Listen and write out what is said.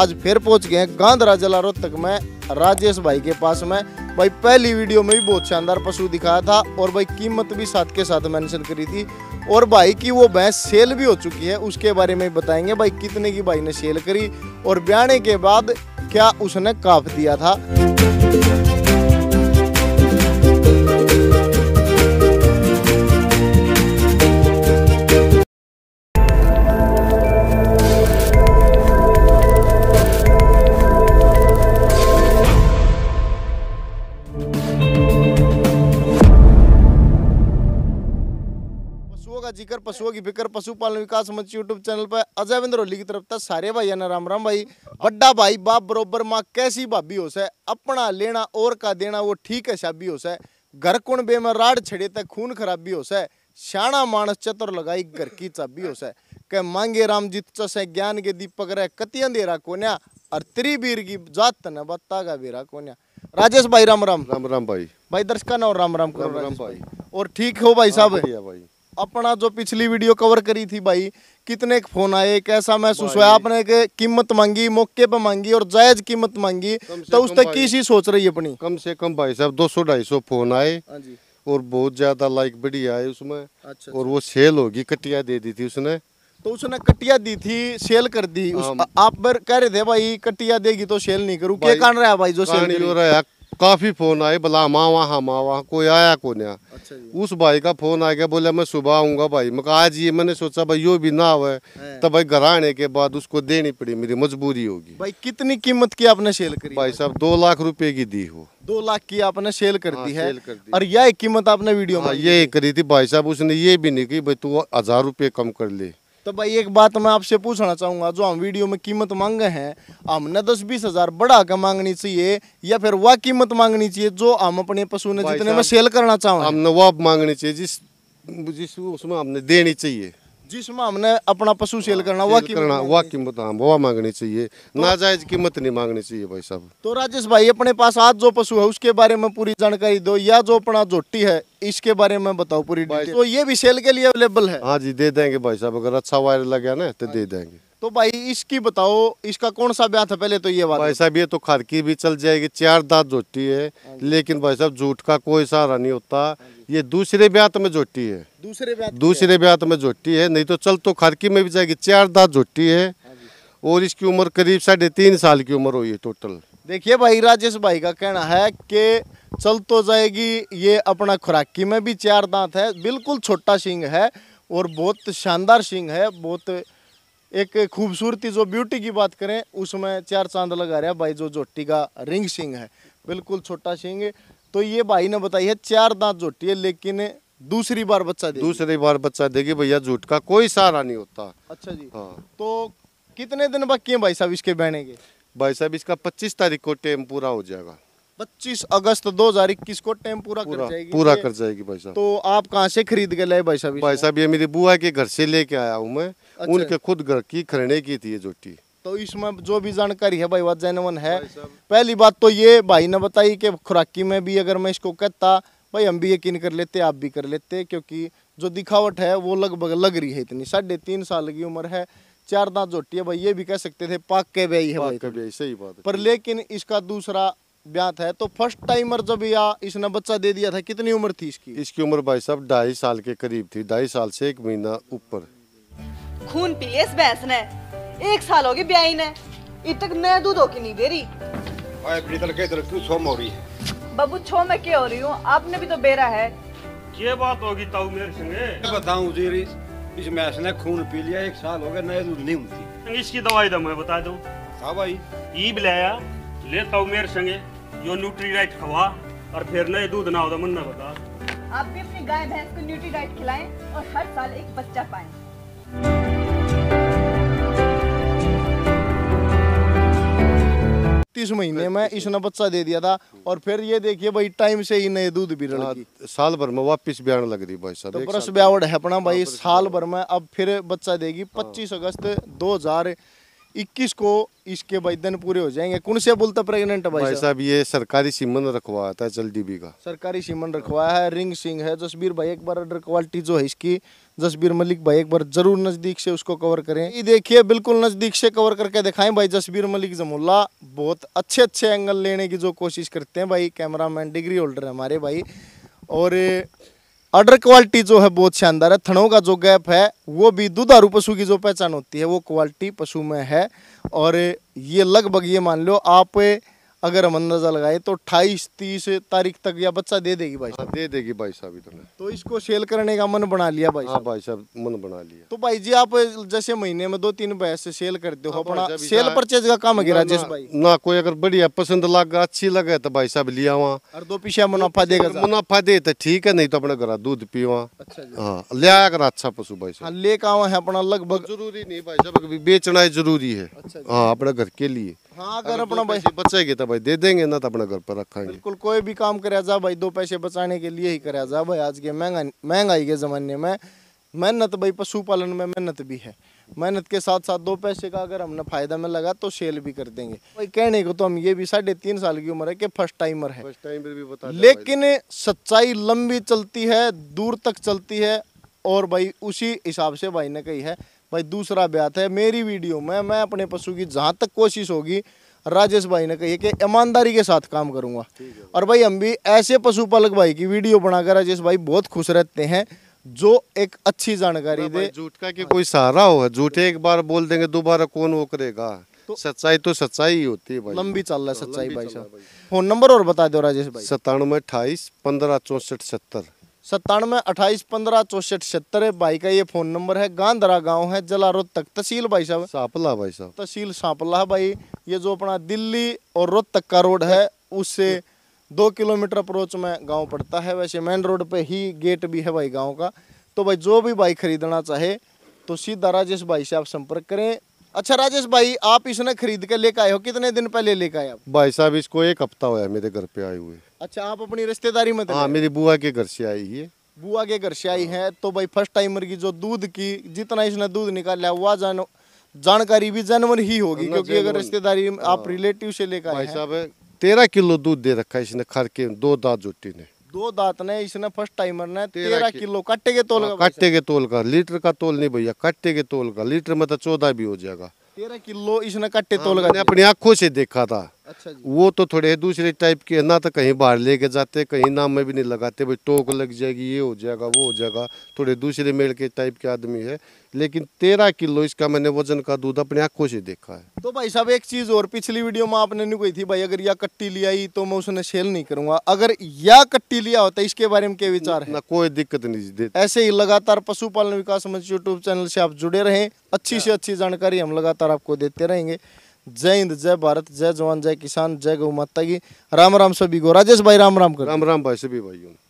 आज फिर पहुंच गए गांधरा जिला रोहतक में राजेश भाई के पास में भाई पहली वीडियो में भी बहुत शानदार पशु दिखाया था और भाई कीमत भी साथ के साथ मेंशन करी थी और भाई की वो भैंस सेल भी हो चुकी है उसके बारे में बताएंगे भाई कितने की भाई ने सेल करी और ब्याने के बाद क्या उसने काफ दिया था पशुओं की फिक्र पशुपालन विकास मंच यूट्यूब चैनल पर अजय बिंद की तरफ था सारे भाइयों ने राम राम भाई बड्डा भाई बाप बरोबर माँ कैसी भाभी हो सै अपना लेना और का देना वो ठीक है शाबी हो सै घर कुण बे में राड छड़े तक खून खराबी हो सै श्याणा मानस चतुर लगाई घर की चाबी हो सै कह मांगे राम जीत चसे ज्ञान के दीपक रह कतिया अंधेरा कोन्या और त्रिवीर की जात न बत्ता का बेरा कोन्या राजेश भाई राम राम राम राम भाई भाई दर्शक ना राम राम राम राम भाई और ठीक हो भाई साहब हाँ, भाई अपना जो पिछली वीडियो कवर करी थी भाई कितने फ़ोन आए कैसा महसूस हुआ आपने के कीमत मांगी मौके पर मांगी और जायज कीमत मांगी तो उस तक की सी सोच रही है अपनी कम से कम भाई साहब दो सौ ढाई सौ फोन आए हाँ और बहुत ज्यादा लाइक बड़ी आए उसमें अच्छा, और अच्छा। वो सेल होगी कटिया दे दी थी उसने तो उसने कटिया दी थी सेल कर दी उस, हाँ। आप कह रहे थे भाई कटिया देगी तो सेल नहीं करू क्या कारण रहा भाई जो सेल रहा काफ़ी फ़ोन आए बोला हम आवा हम आवा कोई आया को नया अच्छा उस भाई का फ़ोन आ गया बोला मैं सुबह आऊँगा भाई मैं आज ये मैंने सोचा भाई यो भी ना हो हाँ। तो भाई घर आने के बाद उसको देनी पड़ी मेरी मजबूरी होगी भाई कितनी कीमत की आपने सेल करी भाई साहब दो लाख रुपए की दी हो दो लाख की आपने सेल कर हाँ, दी है और यह कीमत आपने वीडियो में हाँ, ये करी थी भाई साहब उसने ये भी नहीं की भाई तू हजार रुपये कम कर ले तो भाई एक बात मैं आपसे पूछना चाहूंगा जो हम वीडियो में कीमत मांगे हैं हमने दस बीस हज़ार बढ़ा कर मांगनी चाहिए या फिर वह कीमत मांगनी चाहिए जो हम अपने पशु ने जितने में सेल करना चाहूंगा हमने वह मांगनी चाहिए जिस जिस उसमें हमने देनी चाहिए जिसमें हमने अपना पशु सेल हाँ, करना वह करना वह कीमत हम वह मांगनी चाहिए तो- नाजायज कीमत नहीं मांगनी चाहिए भाई साहब तो राजेश भाई अपने पास आज जो पशु है उसके बारे में पूरी जानकारी दो या जो अपना जोटी है इसके बारे में बताओ पूरी तो ये भी सेल के लिए अवेलेबल है हाँ जी दे देंगे भाई साहब अगर अच्छा वायर लगे ना तो हाँ दे देंगे तो भाई इसकी बताओ इसका कौन सा ब्याह था पहले तो ये बात भाई साहब ये तो खाद की भी चल जाएगी चार दांत जोटी है हाँ लेकिन भाई साहब झूठ का कोई सहारा नहीं होता हाँ ये दूसरे ब्यात तो में जोटी है दूसरे ब्यात तो दूसरे ब्यात तो में जोटी है नहीं तो चल तो खारकी में भी जाएगी चार दांत जोटी है हाँ और इसकी उम्र करीब साढ़े तीन साल की उम्र हुई है टोटल देखिए भाई राजेश भाई का कहना है कि चल तो जाएगी ये अपना खुराकी में भी चार दांत है बिल्कुल छोटा सिंह है और बहुत शानदार सिंह है बहुत एक खूबसूरती जो ब्यूटी की बात करें उसमें चार चांद लगा रहा भाई जो जोटी का रिंग सिंग है बिल्कुल छोटा सिंग तो ये भाई ने बताई है चार दांत जोटी है लेकिन दूसरी बार बच्चा देगी दूसरी बार बच्चा देगी भैया झूठ का कोई सहारा नहीं होता अच्छा जी हाँ तो कितने दिन बाकी है भाई साहब इसके बहने के भाई साहब इसका पच्चीस तारीख को टेम पूरा हो जाएगा 25 अगस्त 2021 को टाइम पूरा पूरा कर जाएगी पूरा कर जाएगी भाई साहब तो आप कहाँ से खरीद के लाए भाई साहब भाई साहब ये मेरी बुआ के घर से लेके आया हूँ मैं अच्छा। उनके खुद घर की खरीदने की थी ये जोटी तो इसमें जो भी जानकारी है भाई वह जैनवन है पहली बात तो ये भाई ने बताई कि खुराकी में भी अगर मैं इसको कहता भाई हम भी यकीन कर लेते आप भी कर लेते क्योंकि जो दिखावट है वो लगभग लग रही है इतनी साढ़े तीन साल की उम्र है चार दांत जोटी है भाई ये भी कह सकते थे पाक के भाई है भाई सही बात पर लेकिन इसका दूसरा ब्यात है तो फर्स्ट टाइमर जब या इसने बच्चा दे दिया था कितनी उम्र थी इसकी इसकी उम्र भाई साहब ढाई साल के करीब थी ढाई साल से एक महीना ऊपर खून पी इस भैंस ने एक साल होगी गई ब्याई ने इतक तक मैं दूध हो की नहीं दे रही बाबू छो में क्या हो रही हूँ आपने भी तो बेरा है ये बात होगी ताऊ मेरे संगे बताऊं जी इस मैस ने खून पी लिया एक साल हो गया नया दूध नहीं होती इसकी दवाई दम मैं बता दूं हाँ भाई ई लाया लेता हूँ मेरे संगे यो न्यूट्री डाइट खवा और फिर ना दूध ना हो तो मुन्ना बता आप भी अपनी गाय भैंस को न्यूट्री डाइट खिलाएं और हर साल एक बच्चा पाएं तीस महीने में इसने बच्चा दे दिया था और फिर ये देखिए भाई टाइम से ही नए दूध भी हाँ, साल भर में वापिस ब्याण लग रही भाई साहब तो है अपना भाई साल भर में अब फिर बच्चा देगी 25 हाँ। अगस्त 2000 इक्कीस को इसके वैदन पूरे हो जाएंगे कौन से बोलता प्रेगनेंट भाई, भाई साहब ये सरकारी सीमन रखवाया था जल डीबी का सरकारी सीमन रखवाया है रिंग सिंह है जसबीर भाई एक बार अडर क्वालिटी जो है इसकी जसबीर मलिक भाई एक बार जरूर नज़दीक से उसको कवर करें ये देखिए बिल्कुल नज़दीक से कवर करके दिखाएं भाई जसबीर मलिक जमुल्ला बहुत अच्छे अच्छे एंगल लेने की जो कोशिश करते हैं भाई कैमरा डिग्री होल्डर है हमारे भाई और अर्डर क्वालिटी जो है बहुत शानदार है थनों का जो गैप है वो भी दुधारू पशु की जो पहचान होती है वो क्वालिटी पशु में है और ये लगभग ये मान लो आप अगर हम अंदाजा लगाए तो अट्ठाईस तीस तारीख तक या बच्चा दे देगी भाई साहब हाँ, दे देगी भाई साहब इतना तो इसको सेल करने का मन बना लिया भाई हाँ साहब भाई साहब मन बना लिया तो भाई जी आप जैसे महीने में दो तीन भैंस से सेल करते हो हाँ अपना सेल परचेज का काम है राजेश भाई ना कोई अगर बढ़िया पसंद लगा अच्छी लगे तो भाई साहब लिया हुआ दो पीछे मुनाफा देगा मुनाफा दे तो ठीक है नहीं तो अपने घर दूध पीवा अच्छा हाँ लिया अगर अच्छा पशु भाई साहब ले का है अपना लगभग जरूरी नहीं भाई साहब बेचना जरूरी है अच्छा हाँ अपने घर के लिए हाँ अगर अपना भाई बचेगी तो भाई दे देंगे ना तो अपने घर पर रखेंगे बिल्कुल कोई भी काम करा जा भाई दो पैसे बचाने के लिए ही करा जा भाई आज के महंगा महंगाई के ज़माने में मेहनत भाई पशुपालन में मेहनत भी है मेहनत के साथ साथ दो पैसे का अगर हमने फायदा में लगा तो सेल भी कर देंगे भाई कहने को तो हम ये भी साढ़े तीन साल की उम्र है कि फर्स्ट टाइमर है फर्स्ट टाइमर भी बता लेकिन सच्चाई लंबी चलती है दूर तक चलती है और भाई उसी हिसाब से भाई ने कही है भाई दूसरा ब्याह है मेरी वीडियो में मैं अपने पशु की जहाँ तक कोशिश होगी राजेश भाई ने कही कि ईमानदारी के साथ काम करूंगा और भाई हम भी ऐसे पशुपालक भाई की वीडियो बनाकर राजेश भाई बहुत खुश रहते हैं जो एक अच्छी जानकारी दे झूठ का कि कोई सहारा हो झूठे एक बार बोल देंगे दोबारा कौन वो करेगा तो सच्चाई तो सच्चाई ही होती है भाई लंबी चल रहा है सच्चाई भाई साहब फोन नंबर और बता दो राजेश भाई सतानवे अट्ठाईस पंद्रह चौसठ सत्तर सत्तानवे अट्ठाईस पंद्रह चौसठ छिहत्तर है भाई का ये फोन नंबर है गांधरा गांव है जला तक तहसील भाई साहब सापला भाई साहब तहसील सापला भाई ये जो अपना दिल्ली और रोहतक का रोड है उससे दो किलोमीटर अप्रोच में गांव पड़ता है वैसे मेन रोड पे ही गेट भी है भाई गांव का तो भाई जो भी भाई खरीदना चाहे तो सीधा राजेश भाई से आप संपर्क करें अच्छा राजेश भाई आप इसने खरीद के लेके आए हो कितने दिन पहले लेके आए आप भाई साहब इसको एक हफ्ता हुआ है मेरे घर पे आए हुए अच्छा आप अपनी रिश्तेदारी में हाँ मेरी बुआ के घर से आई है बुआ के घर से आई है तो भाई फर्स्ट टाइमर की जो दूध की जितना इसने दूध निकाला वह जान जानकारी भी जानवर ही होगी क्योंकि अगर रिश्तेदारी आप रिलेटिव हाँ। से लेकर भाई साहब तेरह किलो दूध दे रखा है इसने खर के दो दांत जुटी ने दो दांत ने इसने फर्स्ट टाइमर ने तेरह किलो कट्टे के तोल हाँ, का कट्टे के तोल का लीटर का तोल नहीं भैया कट्टे के तोल का लीटर में तो चौदह भी हो जाएगा तेरह किलो इसने कट्टे हाँ, तोल का अपनी आंखों से देखा था अच्छा जी। वो तो थोड़े दूसरे टाइप के ना तो कहीं बाहर लेके जाते कहीं नाम में भी नहीं लगाते भाई टोक लग जाएगी ये हो जाएगा वो हो जाएगा थोड़े दूसरे मेल के टाइप के आदमी है लेकिन तेरह किलो इसका मैंने वजन का दूध अपने आँखों से देखा है तो भाई साहब एक चीज़ और पिछली वीडियो में आपने नहीं कही थी भाई अगर यह कट्टी लिया तो मैं उसने सेल नहीं करूंगा अगर यह कट्टी लिया होता इसके बारे में क्या विचार है ना कोई दिक्कत नहीं ऐसे ही लगातार पशुपालन विकास मंच यूट्यूब चैनल से आप जुड़े रहे अच्छी हाँ। से अच्छी जानकारी हम लगातार आपको देते रहेंगे जय हिंद जय भारत जय जवान जय किसान जय गौ माता की राम राम सभी को राजेश भाई राम राम कर राम राम भाई सभी भाइयों